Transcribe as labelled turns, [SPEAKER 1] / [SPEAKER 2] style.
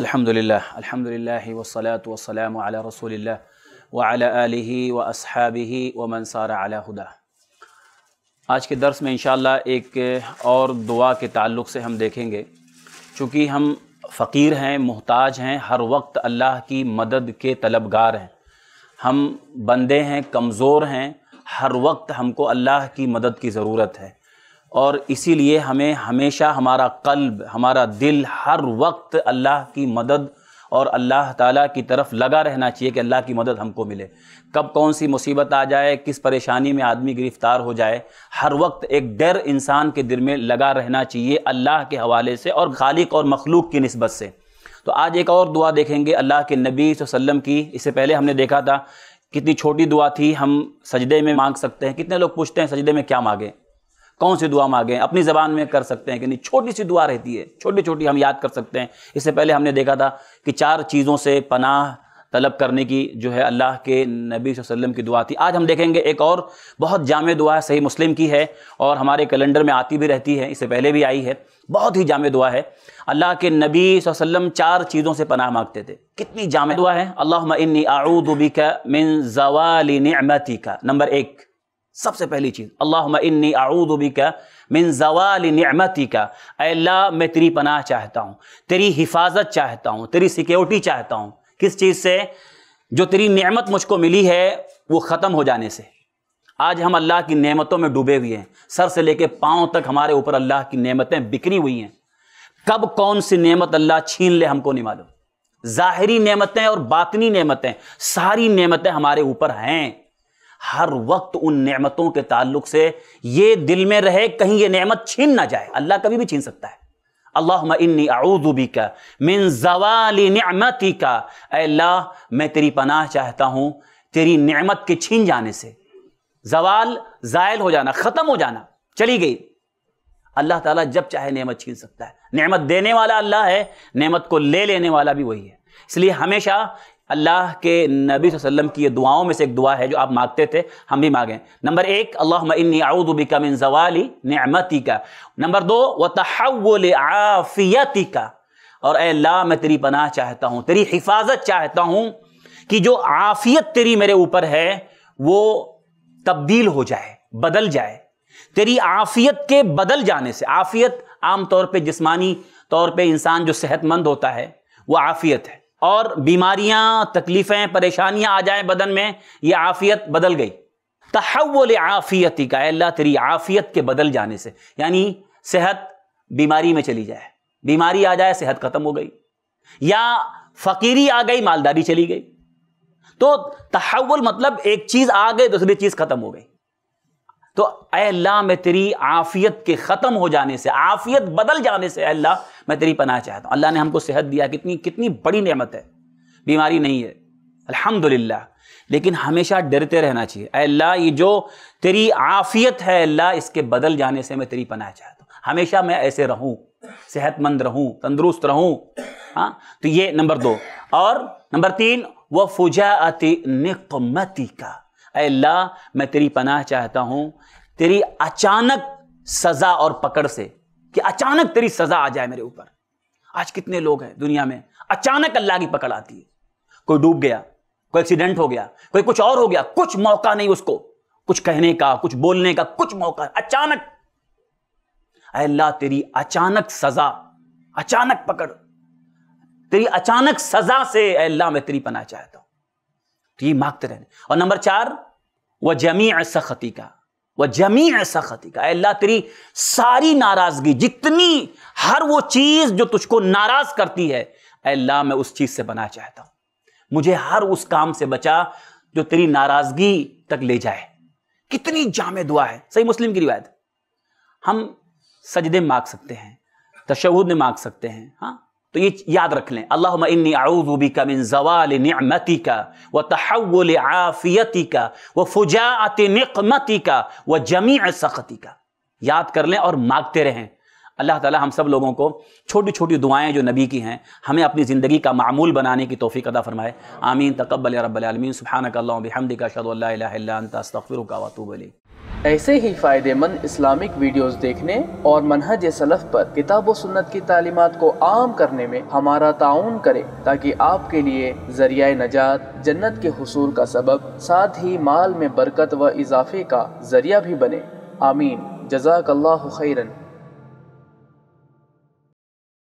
[SPEAKER 1] अल्हम्दुलिल्लाह अल्हम्दुलिल्लाह वसलात वसलाम अला रसूलिल्लाह व अला आलिहि व अस्हाबिहि व मनसारा अला हुदा आज के दर्स में इंशाल्लाह एक और दुआ के ताल्लुक से हम देखेंगे चूँकि हम फ़कीर हैं मोहताज हैं हर वक्त अल्लाह की मदद के तलबगार हैं हम बंदे हैं कमज़ोर हैं हर वक्त हमको अल्लाह की मदद की ज़रूरत है और इसीलिए हमें हमेशा हमारा कल्ब हमारा दिल हर वक्त अल्लाह की मदद और अल्लाह ताला की तरफ लगा रहना चाहिए कि अल्लाह की मदद हमको मिले कब कौन सी मुसीबत आ जाए किस परेशानी में आदमी गिरफ़्तार हो जाए हर वक्त एक डर इंसान के दिल में लगा रहना चाहिए अल्लाह के हवाले से और खालिक और मखलूक की नस्बत से तो आज एक और दुआ देखेंगे अल्लाह के नबी वसम की इससे पहले हमने देखा था कितनी छोटी दुआ थी हम सजदे में मांग सकते हैं कितने लोग पूछते हैं सजदे में क्या मांगें कौन सी दुआ मांगे अपनी ज़बान में कर सकते हैं कि नहीं छोटी सी दुआ रहती है छोटी छोटी हम याद कर सकते हैं इससे पहले हमने देखा था कि चार चीज़ों से पनाह तलब करने की जो है अल्लाह के नबी वसल्लम की दुआ थी आज हम देखेंगे एक और बहुत जाम दुआ है सही मुस्लिम की है और हमारे कैलेंडर में आती भी रहती है इससे पहले भी आई है बहुत ही जाम दुआ है अल्लाह के नबी वसल्लम चार चीज़ों से पनाह मांगते थे कितनी जाम दुआ है अल्लाह का मिन जवाली नमती का नंबर एक सबसे पहली चीज़ अल्लाह इन्नी आऊदबी का मिन जवाल नमती का अल्लाह मैं तेरी पनाह चाहता हूँ तेरी हिफाजत चाहता हूँ तेरी सिक्योरिटी चाहता हूँ किस चीज़ से जो तेरी नेमत मुझको मिली है वो ख़त्म हो जाने से आज हम अल्लाह की नेमतों में डूबे हुए हैं सर से लेके पाँव तक हमारे ऊपर अल्लाह की नेमतें बिखरी हुई हैं कब कौन सी नेमत अल्लाह छीन ले हमको नहीं मालूम ज़ाहरी नेमतें और बातनी नेमतें सारी नेमतें हमारे ऊपर हैं हर वक्त उन नेमतों के ताल्लुक से ये दिल में रहे कहीं ये नेमत छीन ना जाए अल्लाह कभी भी छीन सकता है अल्लाह इन्नी आऊदुबी का मिन जवाली नमती का अल्लाह मैं तेरी पनाह चाहता हूँ तेरी नेमत के छीन जाने से जवाल जायल हो जाना ख़त्म हो जाना चली गई अल्लाह ताला जब चाहे नेमत छीन सकता है नेमत देने वाला अल्लाह है नेमत को ले लेने वाला भी वही है इसलिए हमेशा अल्लाह के नबी वसल्लम की दुआओं में से एक दुआ है जो आप मांगते थे हम भी मांगें नंबर एक अल्लाउदबी मिन जवाली नमती का नंबर दो व तहवल आफ़ियती का और अल्लाह मैं तेरी पनाह चाहता हूँ तेरी हिफाजत चाहता हूँ कि जो आफ़ियत तेरी मेरे ऊपर है वो तब्दील हो जाए बदल जाए तेरी आफ़ियत के बदल जाने से आफ़ियत आमतौर पर जिस्मानी तौर पर इंसान जो सेहतमंद होता है वो आफ़ियत है और बीमारियां तकलीफ़ें परेशानियां आ जाएं बदन में ये आफ़ियत बदल गई तहवल आफ़ियती का अल्लाह तेरी आफ़ियत के बदल जाने से यानी सेहत बीमारी में चली जाए बीमारी आ जाए सेहत ख़त्म हो गई या फ़कीरी आ गई मालदारी चली गई तो तहवल मतलब एक चीज़ आ गई दूसरी चीज़ ख़त्म हो गई तो अल्लाह मैं तेरी आफियत के ख़त्म हो जाने से आफियत बदल जाने से अल्लाह मैं तेरी पनाह चाहता हूँ अल्लाह ने हमको सेहत दिया कितनी कितनी बड़ी नेमत है बीमारी नहीं है अल्हम्दुलिल्लाह लेकिन हमेशा डरते रहना चाहिए अल्लाह ये जो तेरी आफियत है अल्लाह इसके बदल जाने से मैं तेरी पनाह चाहता हूँ हमेशा मैं ऐसे रहूँ सेहतमंद रहूँ तंदुरुस्त रहूँ हाँ तो ये नंबर दो और नंबर तीन वह फुजाती निकमती का अल्लाह मैं तेरी पनाह चाहता हूँ तेरी अचानक सज़ा और पकड़ से कि अचानक तेरी सज़ा आ जाए मेरे ऊपर आज कितने लोग हैं दुनिया में अचानक अल्लाह की पकड़ आती है कोई डूब गया कोई एक्सीडेंट हो गया कोई कुछ और हो गया कुछ मौका नहीं उसको कुछ कहने का कुछ बोलने का कुछ मौका अचानक अल्लाह तेरी अचानक सज़ा अचानक पकड़ तेरी अचानक सज़ा से अल्लाह मैं तेरी पना चाहता हूं तो ये मांगते रहने और नंबर चार वह जमी खती का वह जमी खती का अल्लाह तेरी सारी नाराजगी जितनी हर वो चीज जो तुझको नाराज करती है अल्लाह मैं उस चीज से बना चाहता हूं मुझे हर उस काम से बचा जो तेरी नाराजगी तक ले जाए कितनी जामे दुआ है सही मुस्लिम की रिवायत हम सजदे मांग सकते हैं तशहद में मांग सकते हैं हाँ तो ये याद रख लें अल्लाह इन्नी आऊबी का मिन जवाल नमती का व तहवल आफ़ियती का व फुजात निकमती का व जमी सख्ती का याद कर लें और मांगते रहें अल्लाह ताला हम सब लोगों को छोटी छोटी दुआएं जो नबी की हैं हमें अपनी ज़िंदगी का मामूल बनाने की तोफ़ी अदा फ़रमाए आमीन तकबल रबालमीन सुबहान का का ऐसे ही फ़ायदेमंद इस्लामिक वीडियोस देखने और मनहज सलफ़ पर किताब व सुन्नत की तालीमत को आम करने में हमारा ताउन करें ताकि आपके लिए जरिया नजात जन्नत के हसूल का सबब साथ ही माल में बरकत व इजाफे का जरिया भी बने आमीन जजाकल्ला खैरन